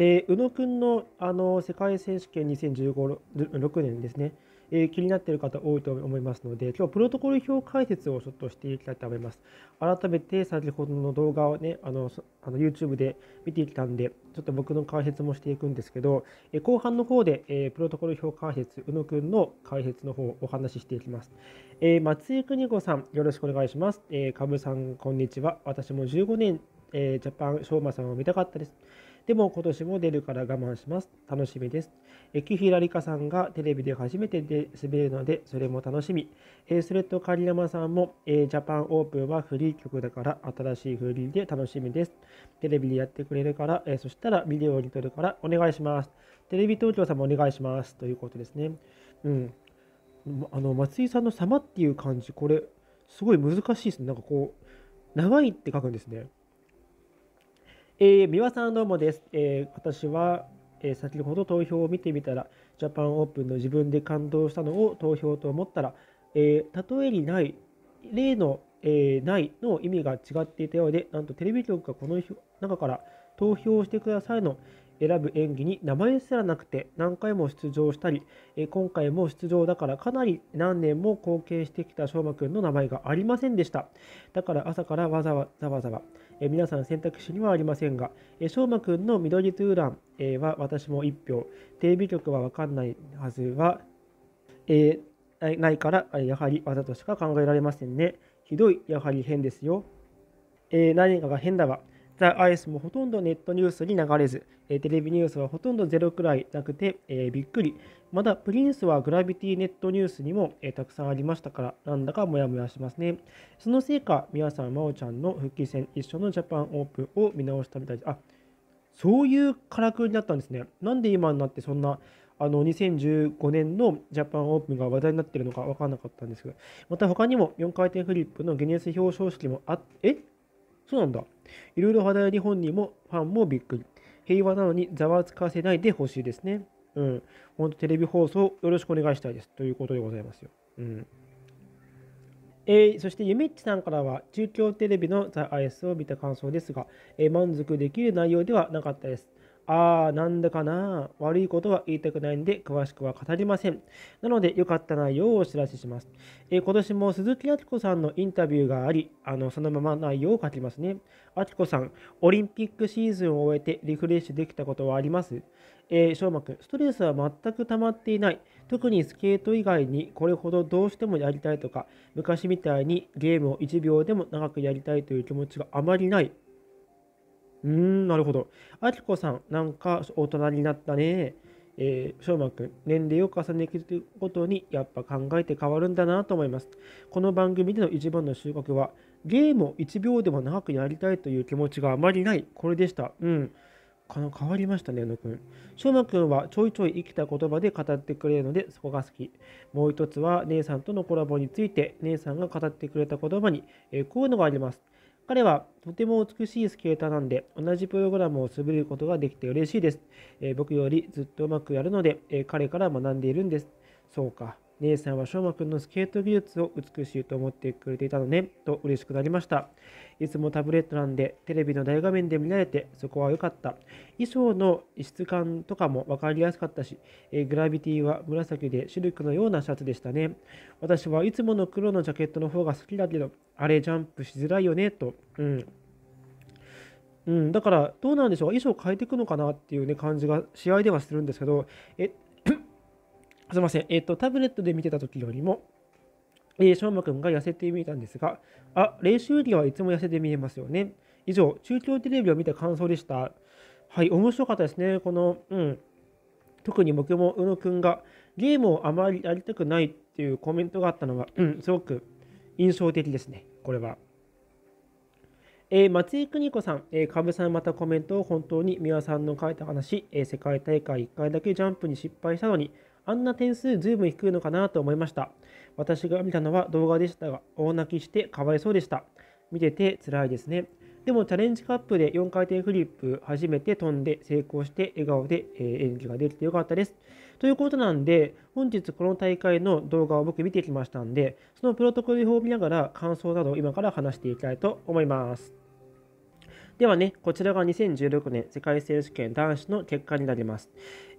えー、宇野くんのあの世界選手権2016年ですね、えー、気になっている方多いと思いますので、今日プロトコル表解説をちょっとしていきたいと思います。改めて先ほどの動画をね、あのあの YouTube で見てきたんで、ちょっと僕の解説もしていくんですけど、えー、後半の方で、えプロトコル表解説、宇野くんの解説の方をお話ししていきます。え松井邦子さん、よろしくお願いします。えー、さん、こんにちは。私も15年、えジャパン、ショーマさんを見たかったです。でも今年も出るから我慢します。楽しみです。え木平理香さんがテレビで初めてで滑るので、それも楽しみ。えそれと狩山さんも、えジャパンオープンはフリー曲だから新しいフリーで楽しみです。テレビでやってくれるから、えそしたらビデオに撮るからお願いします。テレビ東京さんもお願いします。ということですね。うん。あの松井さんの「様」っていう感じ、これすごい難しいですねなんかこう長いって書くんですねえー、三輪さんどうもです。えー、私は、えー、先ほど投票を見てみたら、ジャパンオープンの自分で感動したのを投票と思ったら、えー、例えにない、例の、えないの意味が違っていたようで、なんとテレビ局がこの中から投票してくださいの選ぶ演技に名前すらなくて何回も出場したり、え今回も出場だからかなり何年も貢献してきたしょうまくんの名前がありませんでした。だから朝からわざわざわざわざえ皆さん選択肢にはありませんが、えー、しょうまくんの緑トゥーラン、えは私も1票、テレビ局は分かんないはずは、えないから、やはりわざとしか考えられませんね。ひどい、やはり変ですよ。え何かが変だわ。ザ・アイスもほとんどネットニュースに流れず、テレビニュースはほとんどゼロくらいなくて、えー、びっくり。まだプリンスはグラビティネットニュースにも、えー、たくさんありましたから、なんだかモヤモヤしますね。そのせいか、皆さん、真央ちゃんの復帰戦、一緒のジャパンオープンを見直したみたいです。あそういうからくりだったんですね。なんで今になってそんなあの2015年のジャパンオープンが話題になっているのか分からなかったんですが、また他にも4回転フリップのギネス表彰式もあっえそうなんだ。いろいろ話題に本人もファンもびっくり。平和なのにざわつかせないでほしいですね。うん。本当テレビ放送よろしくお願いしたいです。ということでございますよ。うん。えー、そしてゆめっちさんからは中京テレビの t アイスを見た感想ですが、えー、満足できる内容ではなかったです。ああ、なんだかな。悪いことは言いたくないんで、詳しくは語りません。なので、よかった内容をお知らせします。えー、今年も鈴木明子さんのインタビューがあり、あのそのまま内容を書きますね。明子さん、オリンピックシーズンを終えてリフレッシュできたことはありますえー、翔真君、ストレスは全く溜まっていない。特にスケート以外にこれほどどうしてもやりたいとか、昔みたいにゲームを1秒でも長くやりたいという気持ちがあまりないうん、なるほど。あきこさん、なんか大人になったね。えー、しょうまくん、年齢を重ねていくごとに、やっぱ考えて変わるんだなと思います。この番組での一番の収穫は、ゲームを1秒でも長くやりたいという気持ちがあまりない、これでした。うん。この変わりましたね、のくん。しょうまくんはちょいちょい生きた言葉で語ってくれるので、そこが好き。もう一つは、姉さんとのコラボについて、姉さんが語ってくれた言葉に、えー、こういうのがあります。彼はとても美しいスケーターなんで、同じプログラムを滑ることができて嬉しいです。えー、僕よりずっとうまくやるので、えー、彼から学んでいるんです。そうか。姉さんは翔馬くんのスケート技術を美しいと思ってくれていたのね、と嬉しくなりました。いつもタブレットなんで、テレビの大画面で見られて、そこは良かった。衣装の質感とかも分かりやすかったし、えグラビティは紫でシルクのようなシャツでしたね。私はいつもの黒のジャケットの方が好きだけど、あれジャンプしづらいよね、と。うん。うん、だからどうなんでしょう衣装変えていくのかなっていう、ね、感じが試合ではするんですけどえすみません、えっ、ー、と、タブレットで見てた時よりも、えー、しょうまくんが痩せてみたんですが、あ、練習着はいつも痩せて見えますよね。以上、中京テレビを見た感想でした。はい、面白かったですね。この、うん。特に僕も宇野くんがゲームをあまりやりたくないっていうコメントがあったのは、うん、すごく印象的ですね、これは。えー、松井邦子さん、えー、さんまたコメントを本当に三輪さんの書いた話、えー、世界大会1回だけジャンプに失敗したのに、あんな点数ぶん低いのかなと思いました。私が見たのは動画でしたが、大泣きしてかわいそうでした。見てて辛いですね。でもチャレンジカップで4回転フリップ初めて飛んで成功して笑顔で演技ができてよかったです。ということなんで、本日この大会の動画を僕見てきましたんで、そのプロトコル表を見ながら感想などを今から話していきたいと思います。ではね、こちらが2016年世界選手権男子の結果になります。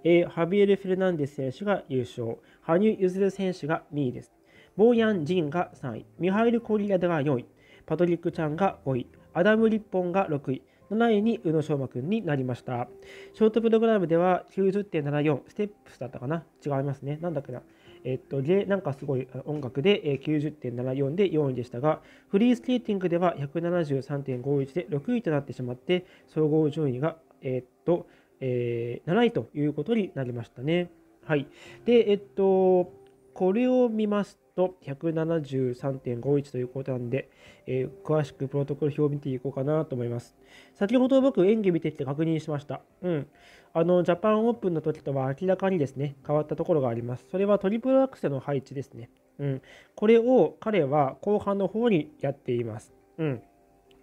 えー、ハビエル・フェルナンデス選手が優勝、羽生結弦選手が2位です。ボーヤン・ジンが3位、ミハイル・コリアダが4位、パトリック・チャンが5位、アダム・リッポンが6位、7位に宇野昌磨君になりました。ショートプログラムでは90.74、ステップスだったかな違いますね。なんだっけな。えっと、で、なんかすごい音楽で90.74で4位でしたが、フリースケーティングでは173.51で6位となってしまって、総合順位が、えっと、えー、7位ということになりましたね。はい。で、えっと、これを見ますと173.51ということなんで、えー、詳しくプロトコル表を見ていこうかなと思います。先ほど僕演技見てきて確認しました。うん。あの、ジャパンオープンの時とは明らかにですね、変わったところがあります。それはトリプルアクセルの配置ですね。うん。これを彼は後半の方にやっています。うん。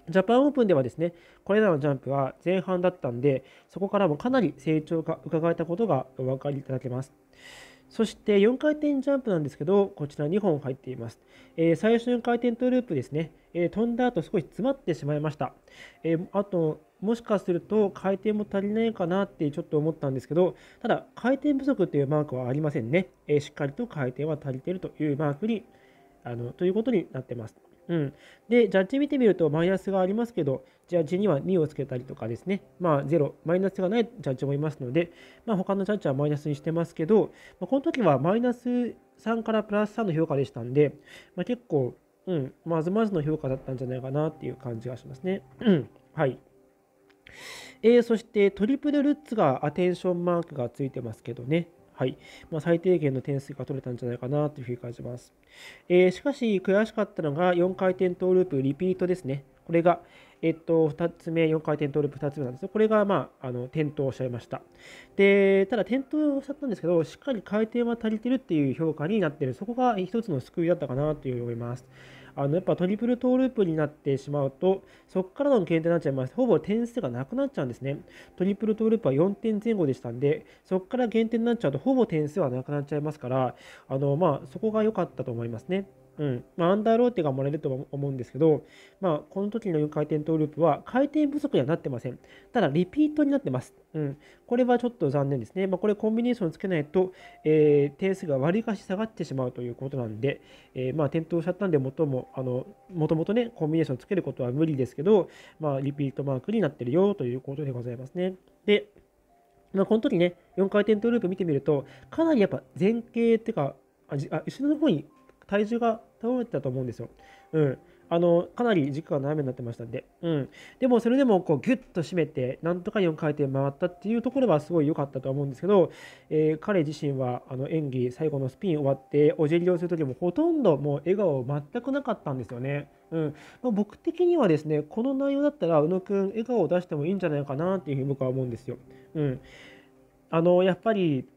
ジャパンオープンではですね、これらのジャンプは前半だったんで、そこからもかなり成長が伺えたことがお分かりいただけます。そして4回転ジャンプなんですけど、こちら2本入っています。えー、最初の回転トゥループですね、えー、飛んだ後少し詰まってしまいました。えー、あと、もしかすると回転も足りないかなってちょっと思ったんですけど、ただ回転不足というマークはありませんね。えしっかりと回転は足りているというマークに、あのということになっています。うん。で、ジャッジ見てみるとマイナスがありますけど、ジャッジには2をつけたりとかですね、まあ0、マイナスがないジャッジもいますので、まあ、他のジャッジはマイナスにしてますけど、まあ、この時はマイナス3からプラス3の評価でしたんで、まあ、結構、うん、まずまずの評価だったんじゃないかなっていう感じがしますね。うん、はい。えー、そしてトリプルルッツがアテンションマークがついてますけどね。はい。まあ、最低限の点数が取れたんじゃないかなというふうに感じます。えー、しかし、悔しかったのが4回転トーループ、リピートですね。これが、えっと、2つ目、4回転トーループ2つ目なんですこれが、まあ、あの転倒しちゃいました。で、ただ転倒しちゃったんですけど、しっかり回転は足りてるっていう評価になってる。そこが一つの救いだったかなと思います。あのやっぱトリプルトーループになってしまうと、そこからの検定になっちゃいます。ほぼ点数がなくなっちゃうんですね。トリプルトーループは4点前後でしたんで、そこから減点になっちゃうと、ほぼ点数はなくなっちゃいますから、あのまあ、そこが良かったと思いますね。うんまあ、アンダーローテがもらえると思うんですけど、まあ、この時の4回転トーループは回転不足にはなってません。ただ、リピートになってます。うん、これはちょっと残念ですね。まあ、これコンビネーションつけないと、えー、点数が割りかし下がってしまうということなんで、えー、まあ、転倒しちゃったんで、もともともとね、コンビネーションつけることは無理ですけど、まあ、リピートマークになってるよということでございますね。で、まあ、この時ね、4回転トーループ見てみると、かなりやっぱ前傾っていうか、あ後ろの方に体重が倒れてたと思うんですよ。うん。あの、かなり軸が斜めになってましたんで。うん。でも、それでも、こう、ギュッと締めて、なんとか4回転回ったっていうところはすごい良かったと思うんですけど、えー、彼自身は、あの、演技、最後のスピン終わって、おじりをするときも、ほとんどもう笑顔全くなかったんですよね。うん。まあ、僕的にはですね、この内容だったら、宇野くん、笑顔を出してもいいんじゃないかなっていうふうに僕は思うんですよ。うん。あの、やっぱり、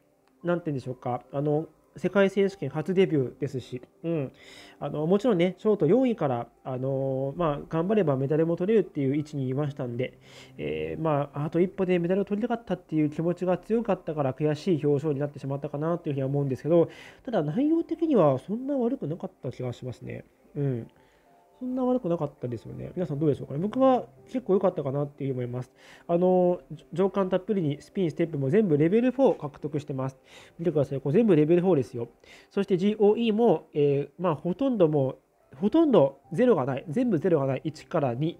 なんて言うんでしょうか。あの、世界選手権初デビューですし、うん、あのもちろんね、ショート4位から、あのまあ、頑張ればメダルも取れるっていう位置にいましたんで、えー、まあ、あと一歩でメダルを取りたかったっていう気持ちが強かったから悔しい表情になってしまったかなというふうには思うんですけど、ただ内容的にはそんな悪くなかった気がしますね。うんそんな悪くなかったですよね。皆さんどうでしょうかね。僕は結構良かったかなっていう思います。あの、情感たっぷりにスピン、ステップも全部レベル4獲得してます。見てください。これ全部レベル4ですよ。そして GOE も、えー、まあ、ほとんどもう、ほとんど0がない。全部0がない。1から2。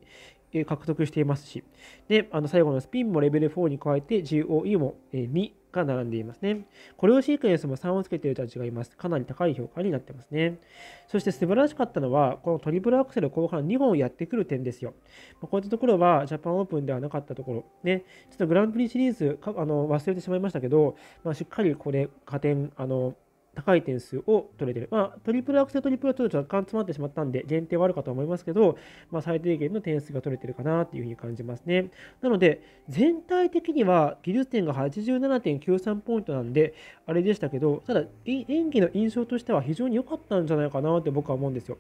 獲得していますし、で、あの最後のスピンもレベル4に加えて GOE も2が並んでいますね。コレオシークエンスも3をつけている人たちがいます。かなり高い評価になってますね。そして素晴らしかったのは、このトリプルアクセル後半2本やってくる点ですよ。まこういったところはジャパンオープンではなかったところ、ね、ちょっとグランプリシリーズかあの忘れてしまいましたけど、まあ、しっかりこれ、加点、あの、高い点数を取れてる。まあ、トリプルアクセルトリプルはちょっと若干詰まってしまったんで、限定はあるかと思いますけど、まあ、最低限の点数が取れてるかなというふうに感じますね。なので、全体的には技術点が87.93ポイントなんで、あれでしたけど、ただ、演技の印象としては非常に良かったんじゃないかなって僕は思うんですよ。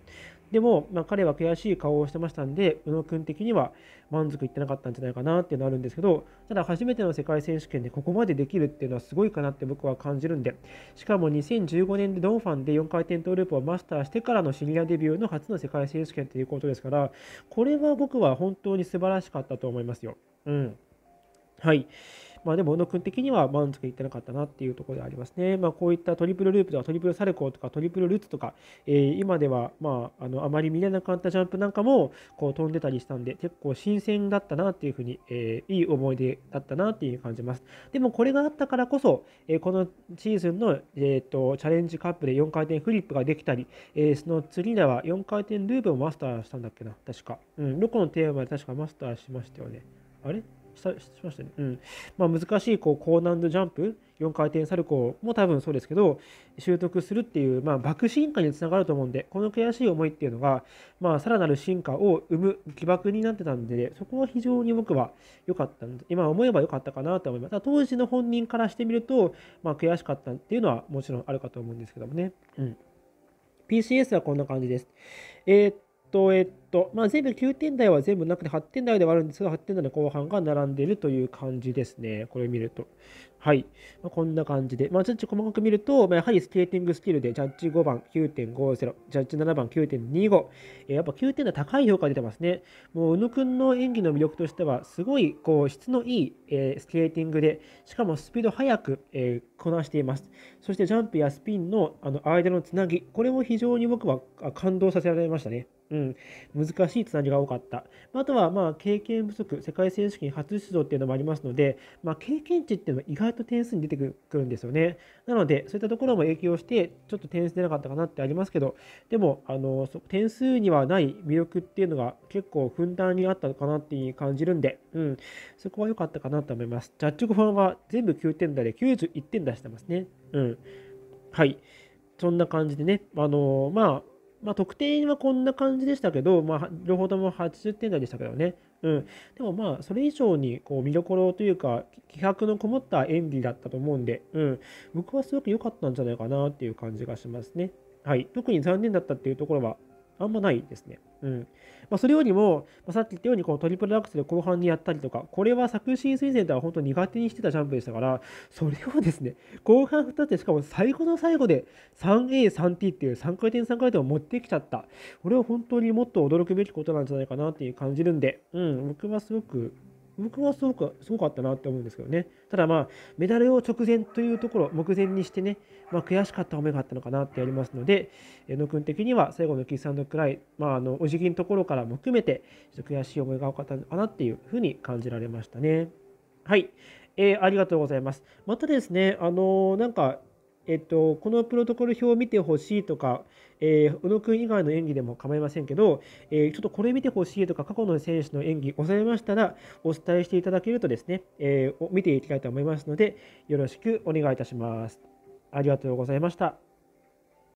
でも、まあ、彼は悔しい顔をしてましたんで、宇野君的には満足いってなかったんじゃないかなっていうのはあるんですけど、ただ、初めての世界選手権でここまでできるっていうのはすごいかなって僕は感じるんで、しかも2000 2015年でドンファンで4回転トーループをマスターしてからのシニアデビューの初の世界選手権ということですから、これは僕は本当に素晴らしかったと思いますよ。うん。はい。まあ、でも宇野君的には満足いってなかったなっていうところでありますね。まあ、こういったトリプルループとかトリプルサルコーとかトリプルルッツとか、えー、今では、まあ、あのあまり見れなかったジャンプなんかもこう飛んでたりしたんで結構新鮮だったなっていうふうに、えー、いい思い出だったなっていう感じます。でもこれがあったからこそ、えー、このシーズンの、えーと、チャレンジカップで4回転フリップができたり、えー、その次では4回転ループをマスターしたんだっけな、確か。うん、どこのテーマで確かマスターしましたよね。あれしましたね。うん。まあ、難しいこう高難度ジャンプ、4回転サルコーも多分そうですけど、習得するっていう、まあ、爆進化につながると思うんで、この悔しい思いっていうのが、まあ、さらなる進化を生む起爆になってたんで、そこは非常に僕は良かった今思えば良かったかなと思います。当時の本人からしてみると、まあ、悔しかったっていうのはもちろんあるかと思うんですけどもね。うん。PCS はこんな感じです。えー、っと、えー、っとと、まあ、全部9点台は全部なくて8点台ではあるんですが、8点台の後半が並んでいるという感じですね。これ見ると。はい。まあ、こんな感じで。まあ、ちょっと細かく見ると、まあ、やはりスケーティングスキルで、ジャッジ5番9.50、ジャッジ7番9.25、えー、やっぱ9点台高い評価出てますね。もう、宇野くんの演技の魅力としては、すごい、こう、質のいい、えー、スケーティングで、しかもスピード速く、えー、こなしています。そして、ジャンプやスピンのあの間のつなぎ、これも非常に僕は感動させられましたね。うん、難しいつなぎが多かった。あとは、まあ、経験不足、世界選手権初出場っていうのもありますので、まあ、経験値っていうのは意外と点数に出てくるんですよね。なので、そういったところも影響して、ちょっと点数出なかったかなってありますけど、でも、あの点数にはない魅力っていうのが結構ふんだんにあったのかなっていう感じるんで、うん、そこは良かったかなと思います。ジャッジァンは全部9点台で91点出してますね。うん。はい。そんな感じでね、あのまあ、まあ、得点はこんな感じでしたけど、まあ、両方とも80点台でしたけどね。うん、でもまあ、それ以上にこう見どころというか、気迫のこもった演技だったと思うんで、うん、僕はすごく良かったんじゃないかなっていう感じがしますね。はい、特に残念だったっていうところはあんまないですね。うんまあ、それよりも、まあ、さっき言ったようにこのトリプルアクセル後半にやったりとか、これは作新推薦では本当苦手にしてたジャンプでしたから、それをですね、後半2つしかも最後の最後で 3A、3T っていう3回転3回転を持ってきちゃった。これは本当にもっと驚くべきことなんじゃないかなっていう感じるんで、うん、僕はすごく僕はすごく、すごかったなって思うんですけどね。ただまあ、メダルを直前というところ、目前にしてね、まあ、悔しかった方があったのかなってやりますので、えのくん的には最後のキスクライ、まあ、あの、お辞儀のところからも含めて、ちょっと悔しい思いが多かったのかなっていうふうに感じられましたね。はい。えー、ありがとうございます。またですね、あのー、なんか、えっと、このプロトコル表を見てほしいとか、えー、宇野くん以外の演技でも構いませんけど、えー、ちょっとこれ見てほしいとか、過去の選手の演技、ございましたら、お伝えしていただけるとですね、えー、見ていきたいと思いますので、よろしくお願いいたします。ありがとうございました。